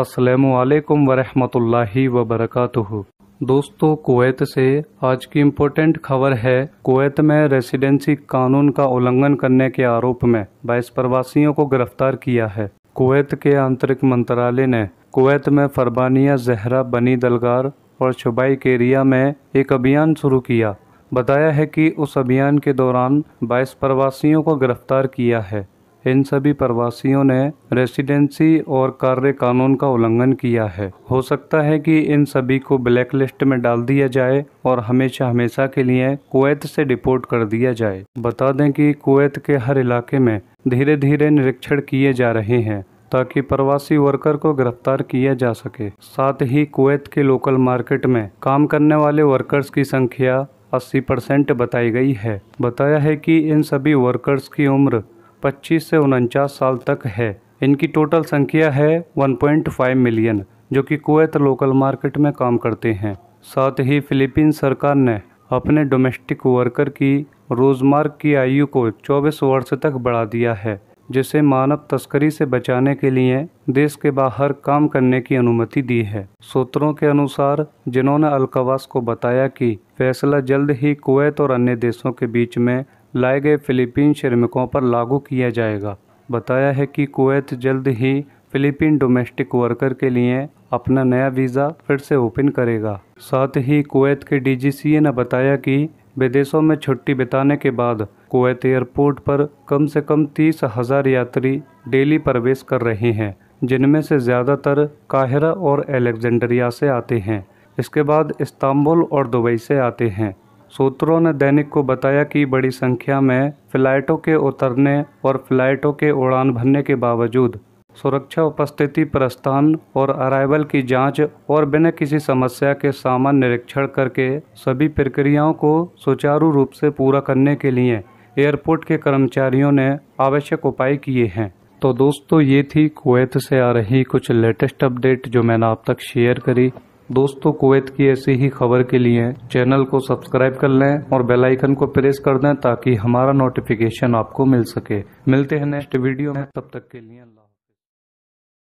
असलकम वरहमतुल्लाहि वबरकू दोस्तों कुवैत से आज की इम्पोर्टेंट खबर है कुवैत में रेसिडेंसी कानून का उल्लंघन करने के आरोप में बाईस प्रवासियों को गिरफ्तार किया है कुवैत के आंतरिक मंत्रालय ने कुवैत में फरबानिया जहरा बनी दलगार और शुबाई केरिया में एक अभियान शुरू किया बताया है कि उस अभियान के दौरान बाईस प्रवासियों को गिरफ्तार किया है इन सभी प्रवासियों ने रेसिडेंसी और कार्य कानून का उल्लंघन किया है हो सकता है कि इन सभी को ब्लैक लिस्ट में डाल दिया जाए और हमेशा हमेशा के लिए कुवैत से डिपोर्ट कर दिया जाए बता दें कि कुवैत के हर इलाके में धीरे धीरे निरीक्षण किए जा रहे हैं ताकि प्रवासी वर्कर को गिरफ्तार किया जा सके साथ ही कुवैत के लोकल मार्केट में काम करने वाले वर्कर्स की संख्या 80 परसेंट बताई गई है बताया है कि इन सभी वर्कर्स की उम्र 25 से उनचास साल तक है इनकी टोटल संख्या है 1.5 मिलियन जो कि कुवैत लोकल मार्केट में काम करते हैं साथ ही फिलीपींस सरकार ने अपने डोमेस्टिक वर्कर की रोजमार्ग की आयु को 24 वर्ष तक बढ़ा दिया है जिसे मानव तस्करी से बचाने के लिए देश के बाहर काम करने की अनुमति दी है सूत्रों के अनुसार जिन्होंने अलकवास को बताया कि फैसला जल्द ही कुवैत और अन्य देशों के बीच में लाए गए फ़िलीपीन श्रमिकों पर लागू किया जाएगा बताया है कि कुवैत जल्द ही फिलीपीन डोमेस्टिक वर्कर के लिए अपना नया वीज़ा फिर से ओपन करेगा साथ ही कुवैत के डीजीसीए ने बताया कि विदेशों में छुट्टी बिताने के बाद कुवैत एयरपोर्ट पर कम से कम तीस हज़ार यात्री डेली प्रवेश कर रहे हैं जिनमें से ज़्यादातर काहिरा और अलेक्जेंड्रिया से आते हैं इसके बाद इस्तांबुल और दुबई से आते हैं सूत्रों ने दैनिक को बताया कि बड़ी संख्या में फ्लाइटों के उतरने और फ्लाइटों के उड़ान भरने के बावजूद सुरक्षा उपस्थिति प्रस्थान और अराइवल की जांच और बिना किसी समस्या के सामान निरीक्षण करके सभी प्रक्रियाओं को सुचारू रूप से पूरा करने के लिए एयरपोर्ट के कर्मचारियों ने आवश्यक उपाय किए हैं तो दोस्तों ये थी कुवैत से आ रही कुछ लेटेस्ट अपडेट जो मैंने आप तक शेयर करी दोस्तों कुवैत की ऐसी ही खबर के लिए चैनल को सब्सक्राइब कर लें और बेल आइकन को प्रेस कर दें ताकि हमारा नोटिफिकेशन आपको मिल सके मिलते हैं नेक्स्ट वीडियो में तब तक के लिए अल्लाह